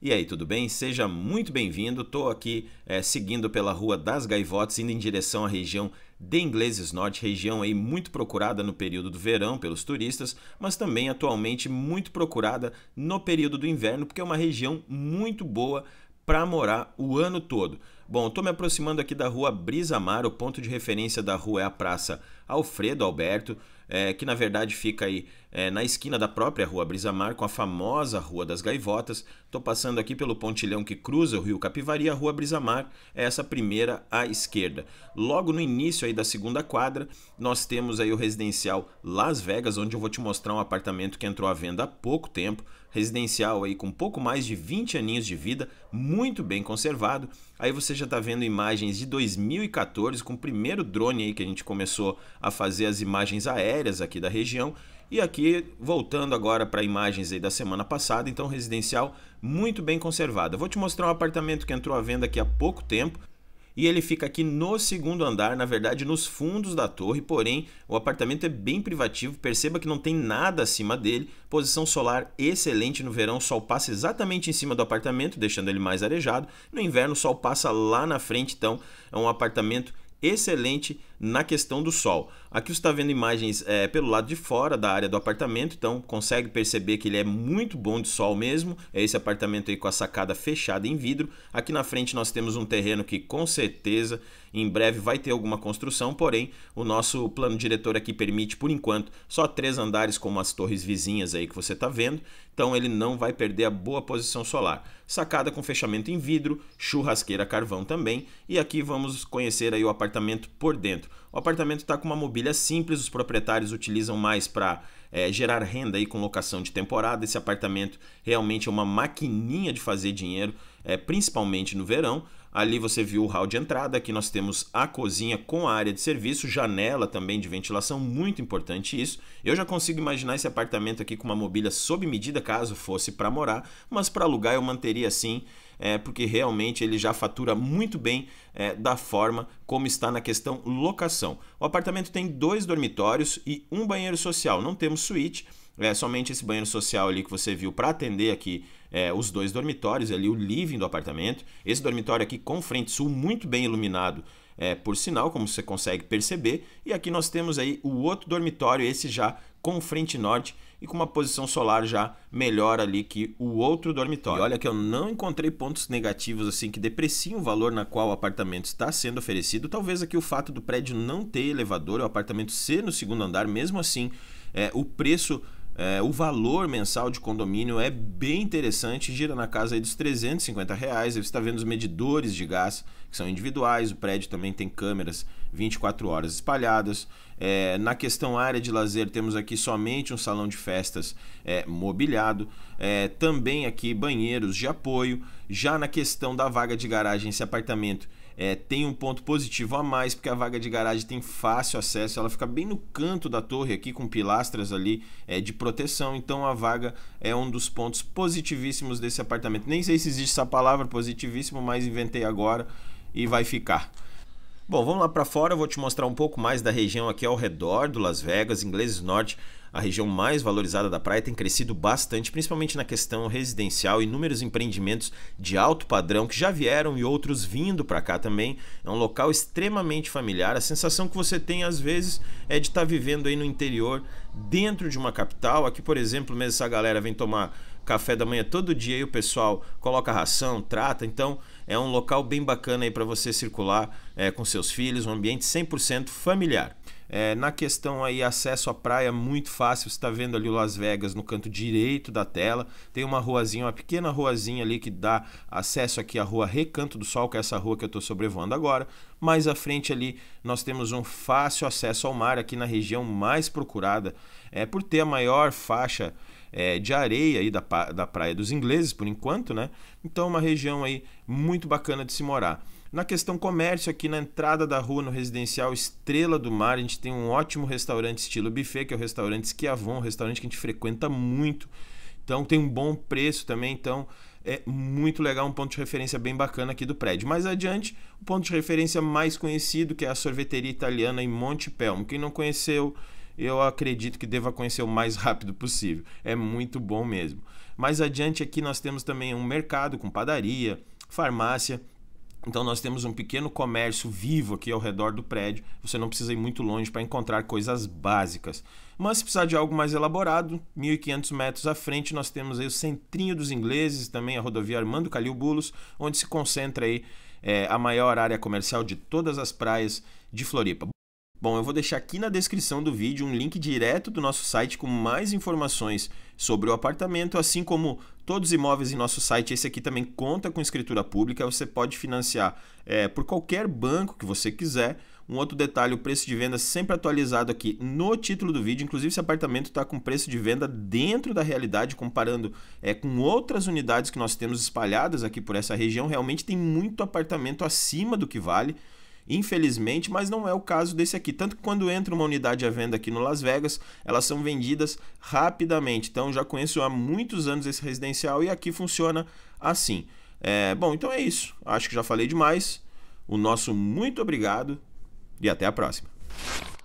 E aí, tudo bem? Seja muito bem-vindo. Estou aqui é, seguindo pela Rua das Gaivotas, indo em direção à região de Ingleses Norte, região aí muito procurada no período do verão pelos turistas, mas também atualmente muito procurada no período do inverno, porque é uma região muito boa para morar o ano todo. Bom, estou me aproximando aqui da Rua Brisa Mar, o ponto de referência da rua é a Praça Alfredo Alberto é, que na verdade fica aí é, na esquina da própria Rua Brisamar, com a famosa Rua das Gaivotas. Estou passando aqui pelo pontilhão que cruza o Rio Capivari, a Rua Brisamar é essa primeira à esquerda. Logo no início aí da segunda quadra, nós temos aí o residencial Las Vegas, onde eu vou te mostrar um apartamento que entrou à venda há pouco tempo, residencial aí com pouco mais de 20 aninhos de vida, muito bem conservado. Aí você já está vendo imagens de 2014 com o primeiro drone aí que a gente começou a fazer as imagens aéreas aqui da região. E aqui, voltando agora para imagens aí da semana passada, então residencial muito bem conservada. Vou te mostrar um apartamento que entrou à venda aqui há pouco tempo e ele fica aqui no segundo andar, na verdade nos fundos da torre, porém o apartamento é bem privativo, perceba que não tem nada acima dele, posição solar excelente no verão, o sol passa exatamente em cima do apartamento, deixando ele mais arejado, no inverno o sol passa lá na frente, então é um apartamento excelente na questão do sol. Aqui você está vendo imagens é, pelo lado de fora da área do apartamento, então consegue perceber que ele é muito bom de sol mesmo. É esse apartamento aí com a sacada fechada em vidro. Aqui na frente nós temos um terreno que com certeza em breve vai ter alguma construção, porém o nosso plano diretor aqui permite por enquanto só três andares como as torres vizinhas aí que você está vendo, então ele não vai perder a boa posição solar. Sacada com fechamento em vidro, churrasqueira carvão também e aqui vamos conhecer aí o apartamento por dentro. O apartamento está com uma mobília simples, os proprietários utilizam mais para é, eh, gerar renda aí com locação de temporada. Esse apartamento realmente é uma maquininha de fazer dinheiro, é, principalmente no verão. Ali você viu o hall de entrada, aqui nós temos a cozinha com a área de serviço, janela também de ventilação, muito importante isso. Eu já consigo imaginar esse apartamento aqui com uma mobília sob medida caso fosse para morar, mas para alugar eu manteria assim, é, porque realmente ele já fatura muito bem é, da forma como está na questão locação. O apartamento tem dois dormitórios e um banheiro social, não temos suíte, é somente esse banheiro social ali que você viu para atender aqui é, os dois dormitórios ali, o living do apartamento. Esse dormitório aqui com frente sul muito bem iluminado, é, por sinal, como você consegue perceber. E aqui nós temos aí o outro dormitório, esse já com frente norte e com uma posição solar já melhor ali que o outro dormitório. E olha que eu não encontrei pontos negativos assim que depreciem o valor na qual o apartamento está sendo oferecido. Talvez aqui o fato do prédio não ter elevador, o apartamento ser no segundo andar, mesmo assim, é, o preço é, o valor mensal de condomínio é bem interessante, gira na casa dos 350 reais. Você está vendo os medidores de gás, que são individuais, o prédio também tem câmeras 24 horas espalhadas. É, na questão área de lazer, temos aqui somente um salão de festas é, mobiliado, é, também aqui banheiros de apoio. Já na questão da vaga de garagem, esse apartamento é, tem um ponto positivo a mais, porque a vaga de garagem tem fácil acesso, ela fica bem no canto da torre aqui, com pilastras ali é, de proteção, então a vaga é um dos pontos positivíssimos desse apartamento. Nem sei se existe essa palavra positivíssimo, mas inventei agora e vai ficar. Bom, vamos lá para fora, eu vou te mostrar um pouco mais da região aqui ao redor do Las Vegas, Ingleses Norte, a região mais valorizada da praia tem crescido bastante, principalmente na questão residencial, inúmeros empreendimentos de alto padrão que já vieram e outros vindo para cá também. É um local extremamente familiar. A sensação que você tem às vezes é de estar tá vivendo aí no interior, dentro de uma capital. Aqui, por exemplo, mesmo essa galera vem tomar café da manhã todo dia e o pessoal coloca ração, trata. Então é um local bem bacana aí para você circular é, com seus filhos, um ambiente 100% familiar. É, na questão aí acesso à praia muito fácil, você está vendo ali o Las Vegas no canto direito da tela, tem uma ruazinha, uma pequena ruazinha ali que dá acesso aqui à rua Recanto do Sol, que é essa rua que eu estou sobrevoando agora, mais à frente ali nós temos um fácil acesso ao mar aqui na região mais procurada, é por ter a maior faixa é, de areia aí da, da Praia dos Ingleses, por enquanto, né? Então uma região aí muito bacana de se morar. Na questão comércio, aqui na entrada da rua, no residencial Estrela do Mar, a gente tem um ótimo restaurante estilo buffet, que é o restaurante Schiavon, um restaurante que a gente frequenta muito. Então tem um bom preço também, então é muito legal, um ponto de referência bem bacana aqui do prédio. Mais adiante, o um ponto de referência mais conhecido, que é a sorveteria italiana em Monte Pelmo. Quem não conheceu, eu acredito que deva conhecer o mais rápido possível. É muito bom mesmo. Mais adiante aqui nós temos também um mercado com padaria, farmácia, então nós temos um pequeno comércio vivo aqui ao redor do prédio. Você não precisa ir muito longe para encontrar coisas básicas. Mas se precisar de algo mais elaborado, 1.500 metros à frente nós temos aí o centrinho dos ingleses, também a rodovia Armando Calil Bulos, onde se concentra aí é, a maior área comercial de todas as praias de Floripa. Bom, eu vou deixar aqui na descrição do vídeo um link direto do nosso site com mais informações sobre o apartamento, assim como todos os imóveis em nosso site. Esse aqui também conta com escritura pública, você pode financiar é, por qualquer banco que você quiser. Um outro detalhe, o preço de venda sempre atualizado aqui no título do vídeo. Inclusive, esse apartamento está com preço de venda dentro da realidade, comparando é, com outras unidades que nós temos espalhadas aqui por essa região. Realmente tem muito apartamento acima do que vale infelizmente, mas não é o caso desse aqui. Tanto que quando entra uma unidade à venda aqui no Las Vegas, elas são vendidas rapidamente. Então já conheço há muitos anos esse residencial e aqui funciona assim. É, bom, então é isso. Acho que já falei demais. O nosso muito obrigado e até a próxima.